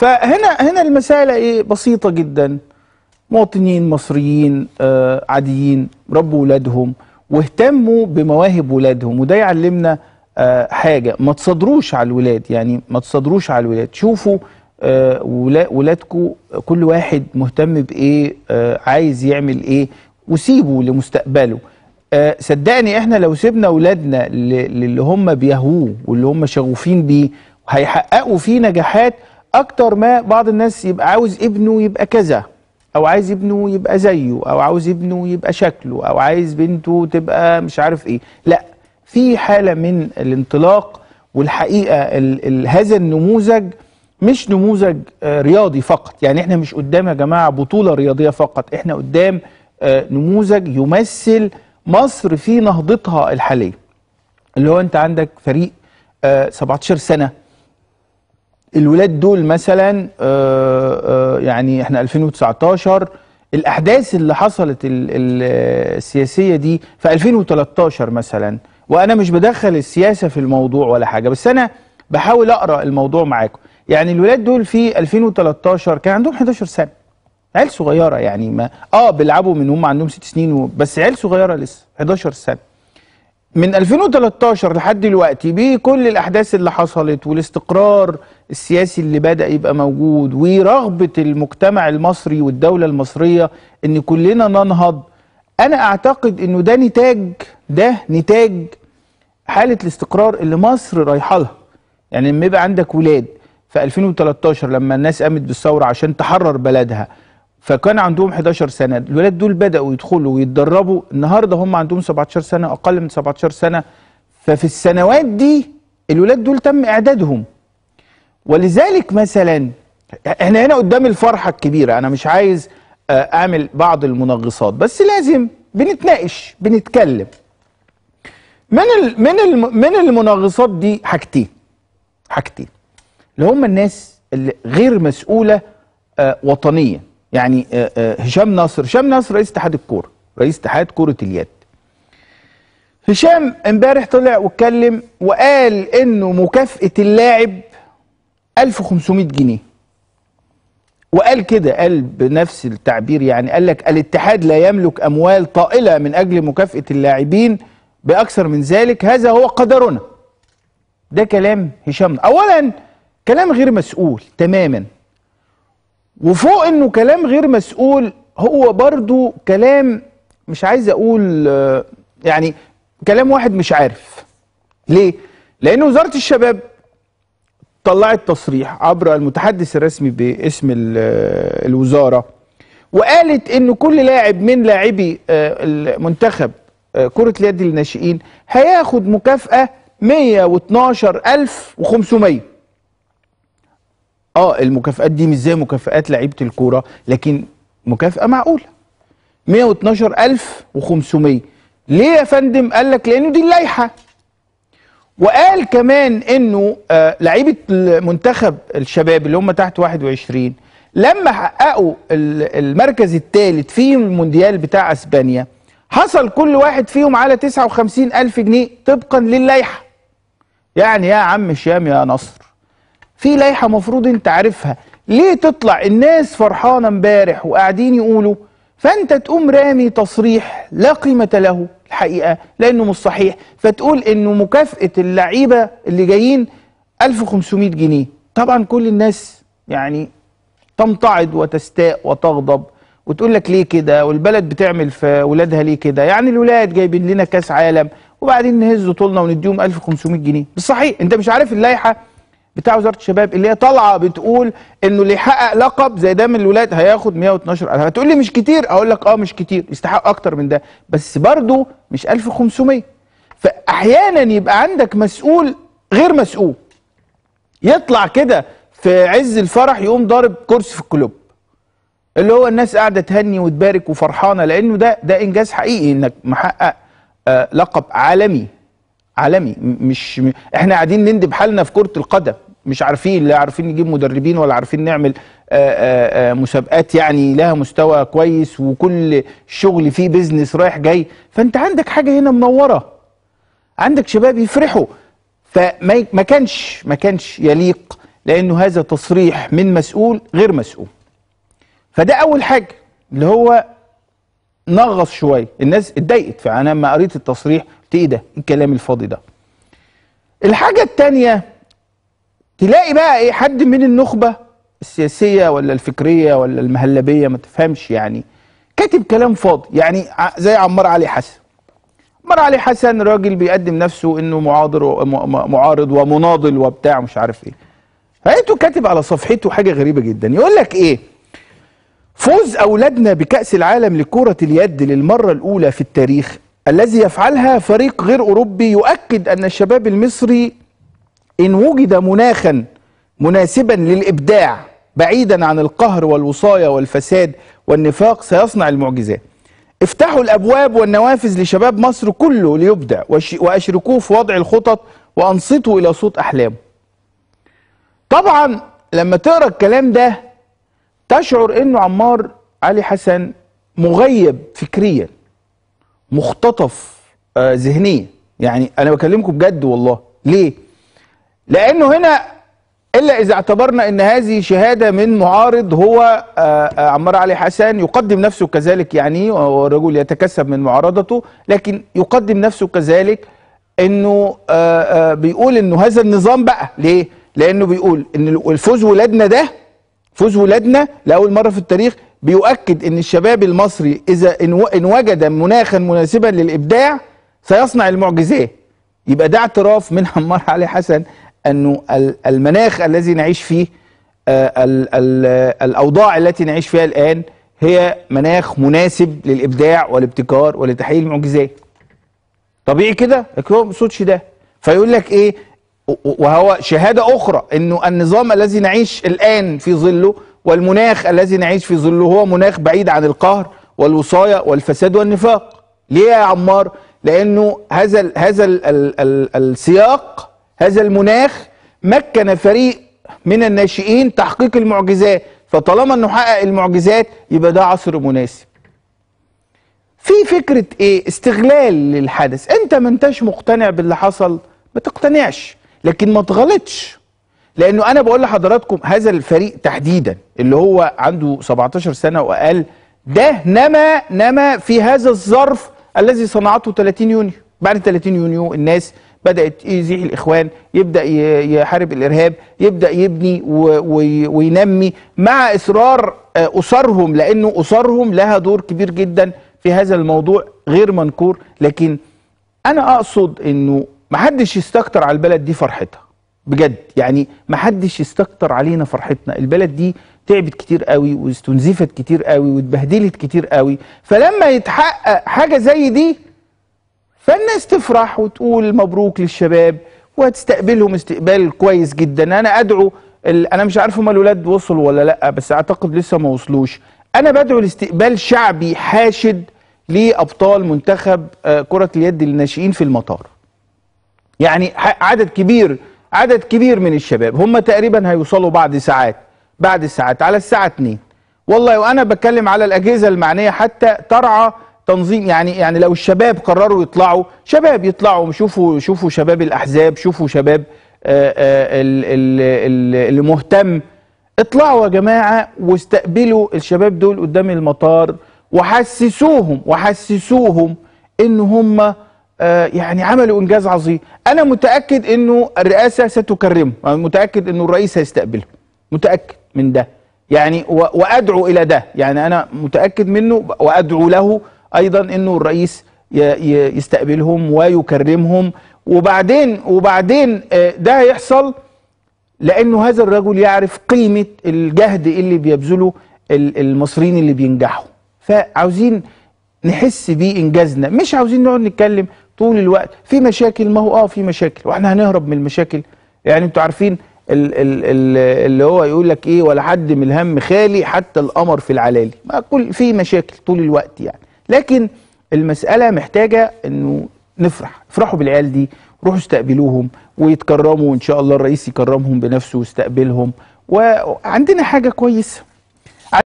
فهنا هنا المساله ايه بسيطه جدا مواطنين مصريين آه عاديين ربوا اولادهم واهتموا بمواهب اولادهم وده يعلمنا آه حاجه ما تصدروش على الولاد يعني ما تصدروش على الولاد شوفوا آه ولادكم كل واحد مهتم بايه آه عايز يعمل ايه وسيبوا لمستقبله آه صدقني احنا لو سيبنا اولادنا للي هم بيهوه واللي هم شغوفين بيه هيحققوا فيه نجاحات اكتر ما بعض الناس يبقى عاوز ابنه يبقى كذا او عايز ابنه يبقى زيه او عاوز ابنه يبقى شكله او عايز بنته تبقى مش عارف ايه لا في حاله من الانطلاق والحقيقه الـ الـ هذا النموذج مش نموذج آه، رياضي فقط يعني احنا مش قدام يا جماعه بطوله رياضيه فقط احنا قدام آه، نموذج يمثل مصر في نهضتها الحاليه اللي هو انت عندك فريق 17 آه، سنه الولاد دول مثلا آه، آه، يعني احنا 2019 الاحداث اللي حصلت السياسيه دي في 2013 مثلا وانا مش بدخل السياسه في الموضوع ولا حاجه بس انا بحاول اقرا الموضوع معاكم يعني الولاد دول في 2013 كان عندهم 11 سنه عيال صغيره يعني ما اه بيلعبوا من هم عندهم 6 سنين و... بس عيال صغيره لسه 11 سنه من 2013 لحد دلوقتي بكل الاحداث اللي حصلت والاستقرار السياسي اللي بدا يبقى موجود ورغبه المجتمع المصري والدوله المصريه ان كلنا ننهض انا اعتقد انه ده نتاج ده نتاج حاله الاستقرار اللي مصر رايحه لها يعني لما يبقى عندك ولاد في 2013 لما الناس قامت بالثوره عشان تحرر بلدها فكان عندهم 11 سنه الولاد دول بداوا يدخلوا ويتدربوا النهارده هم عندهم 17 سنه اقل من 17 سنه ففي السنوات دي الولاد دول تم اعدادهم ولذلك مثلا احنا هنا قدام الفرحه الكبيره انا مش عايز آه، اعمل بعض المنغصات بس لازم بنتناقش بنتكلم من الـ من الـ من المنغصات دي حاجتين حاجتين اللي هم الناس اللي غير مسؤوله آه، وطنيا يعني آه، آه، هشام نصر هشام نصر رئيس اتحاد الكوره رئيس اتحاد كوره اليد هشام امبارح طلع واتكلم وقال انه مكافاه اللاعب 1500 جنيه وقال كده قال بنفس التعبير يعني قال لك الاتحاد لا يملك اموال طائله من اجل مكافاه اللاعبين باكثر من ذلك هذا هو قدرنا ده كلام هشام اولا كلام غير مسؤول تماما وفوق انه كلام غير مسؤول هو برضو كلام مش عايز اقول يعني كلام واحد مش عارف ليه لان وزاره الشباب طلعت تصريح عبر المتحدث الرسمي باسم الوزاره وقالت ان كل لاعب من لاعبي آه، المنتخب آه، كره اليد للناشئين هياخد مكافاه 112500 اه المكافآت دي مش زي مكافآت لعيبه الكوره لكن مكافأة معقولة 112500 ليه يا فندم قال لك لأنه دي اللائحة وقال كمان أنه آه لعيبة منتخب الشباب اللي هم تحت 21 لما حققوا المركز الثالث في المونديال بتاع أسبانيا حصل كل واحد فيهم على 59000 جنيه طبقا للائحة يعني يا عم شام يا نصر في لائحه مفروض انت عارفها ليه تطلع الناس فرحانه امبارح وقاعدين يقولوا فانت تقوم رامي تصريح لا قيمه له الحقيقه لانه مش صحيح فتقول انه مكافاه اللعيبه اللي جايين 1500 جنيه طبعا كل الناس يعني تمتعض وتستاء وتغضب وتقول لك ليه كده والبلد بتعمل في ولادها ليه كده يعني الولاد جايبين لنا كاس عالم وبعدين نهز طولنا ونديهم 1500 جنيه بالصحيح انت مش عارف اللائحه بتاع وزاره الشباب اللي هي طالعه بتقول انه اللي يحقق لقب زي ده من الولاد هياخد 112 هتقول لي مش كتير اقول لك اه مش كتير يستحق اكتر من ده بس برضه مش 1500 فاحيانا يبقى عندك مسؤول غير مسؤول يطلع كده في عز الفرح يقوم ضارب كرسي في الكلوب اللي هو الناس قاعده تهني وتبارك وفرحانه لانه ده ده انجاز حقيقي انك محقق آه لقب عالمي عالمي مش م... احنا قاعدين نندب حالنا في كره القدم مش عارفين لا عارفين نجيب مدربين ولا عارفين نعمل آآ آه، آآ آه، آه، مسابقات يعني لها مستوى كويس وكل شغل فيه بيزنس رايح جاي فانت عندك حاجه هنا منوره عندك شباب يفرحوا فما كانش ما كانش يليق لانه هذا تصريح من مسؤول غير مسؤول فده اول حاجه اللي هو نغص شويه الناس اتضايقت فانا لما قريت التصريح قلت ايه ده إيه الكلام الفاضي ده الحاجه الثانيه تلاقي بقى ايه حد من النخبه السياسيه ولا الفكريه ولا المهلبيه ما تفهمش يعني كاتب كلام فاضي يعني زي عمار علي حسن عمار علي حسن راجل بيقدم نفسه انه معاضر معارض ومناضل وبتاع مش عارف ايه فقيته كاتب على صفحته حاجه غريبه جدا يقول لك ايه فوز اولادنا بكاس العالم لكره اليد للمره الاولى في التاريخ الذي يفعلها فريق غير اوروبي يؤكد ان الشباب المصري إن وجد مناخا مناسبا للإبداع بعيدا عن القهر والوصاية والفساد والنفاق سيصنع المعجزات افتحوا الأبواب والنوافذ لشباب مصر كله ليبدع وأشركوه في وضع الخطط وأنصتوا إلى صوت أحلامه طبعا لما تقرأ الكلام ده تشعر أنه عمار علي حسن مغيب فكريا مختطف آه، ذهنيا آه يعني أنا بكلمكم بجد والله ليه؟ لأنه هنا إلا إذا اعتبرنا أن هذه شهادة من معارض هو آه، آه، عمار علي حسن يقدم نفسه كذلك يعني والرجل يتكسب من معارضته لكن يقدم نفسه كذلك أنه آه، بيقول أنه هذا النظام بقى ليه؟ لأنه بيقول أن الفوز ولادنا ده فوز ولادنا لأول مرة في التاريخ بيؤكد أن الشباب المصري إذا إن وجد مناخا مناسبا للإبداع سيصنع المعجزات يبقى ده اعتراف من عمار علي حسن انه المناخ الذي نعيش فيه آه، الاوضاع التي نعيش فيها الان هي مناخ مناسب للابداع والابتكار ولتحقيق المعجزات طبيعي كده لكن هو ما ده فيقول لك ايه وهو شهاده اخرى انه النظام الذي نعيش الان في ظله والمناخ الذي نعيش في ظله هو مناخ بعيد عن القهر والوصايه والفساد والنفاق ليه يا عمار لانه هذا هذا السياق هذا المناخ مكن فريق من الناشئين تحقيق المعجزات فطالما انه حقق المعجزات يبقى ده عصر مناسب في فكره ايه استغلال للحدث انت ما انتش مقتنع باللي حصل ما تقتنعش لكن ما تغلطش لانه انا بقول لحضراتكم هذا الفريق تحديدا اللي هو عنده 17 سنه واقل ده نما نما في هذا الظرف الذي صنعته 30 يونيو بعد 30 يونيو الناس بدات يزيح الاخوان يبدا يحارب الارهاب يبدا يبني وينمي مع اصرار آه، اسرهم لانه اسرهم لها دور كبير جدا في هذا الموضوع غير منكور لكن انا اقصد انه محدش يستكتر على البلد دي فرحتها بجد يعني محدش يستكتر علينا فرحتنا البلد دي تعبت كتير قوي واستنزفت كتير قوي واتبهدلت كتير قوي فلما يتحقق حاجه زي دي فالناس تفرح وتقول مبروك للشباب وهتستقبلهم استقبال كويس جدا انا ادعو انا مش عارف هما الولاد وصلوا ولا لا بس اعتقد لسه ما وصلوش انا بدعو لاستقبال شعبي حاشد لابطال منتخب آه، كره اليد للناشئين في المطار يعني عدد كبير عدد كبير من الشباب هم تقريبا هيوصلوا بعد ساعات بعد ساعات على الساعه 2 والله وانا بتكلم على الاجهزه المعنيه حتى ترعى تنظيم يعني يعني لو الشباب قرروا يطلعوا شباب يطلعوا شوفوا شوفوا شباب الاحزاب شوفوا شباب آه، آه، اللي مهتم اطلعوا يا جماعه واستقبلوا الشباب دول قدام المطار وحسسوهم وحسسوهم ان هم آه، يعني عملوا انجاز عظيم انا متاكد انه الرئاسه ستكرمه متاكد انه الرئيس هيستقبله متاكد من ده يعني وادعو الى ده يعني انا متاكد منه وادعو له ايضا انه الرئيس يستقبلهم ويكرمهم وبعدين وبعدين آه، ده هيحصل لانه هذا الرجل يعرف قيمه الجهد اللي بيبذله المصريين اللي بينجحوا فعاوزين نحس بيه انجازنا مش عاوزين نقعد نتكلم طول الوقت في مشاكل ما هو اه في مشاكل واحنا هنهرب من المشاكل يعني انتوا عارفين الـ الـ اللي هو يقول لك ايه ولا حد من الهم خالي حتى القمر في العلالي ما كل في مشاكل طول الوقت يعني لكن المساله محتاجه انه نفرح افرحوا بالعيال دي روحوا استقبلوهم ويتكرموا وان شاء الله الرئيس يكرمهم بنفسه ويستقبلهم وعندنا حاجه كويسه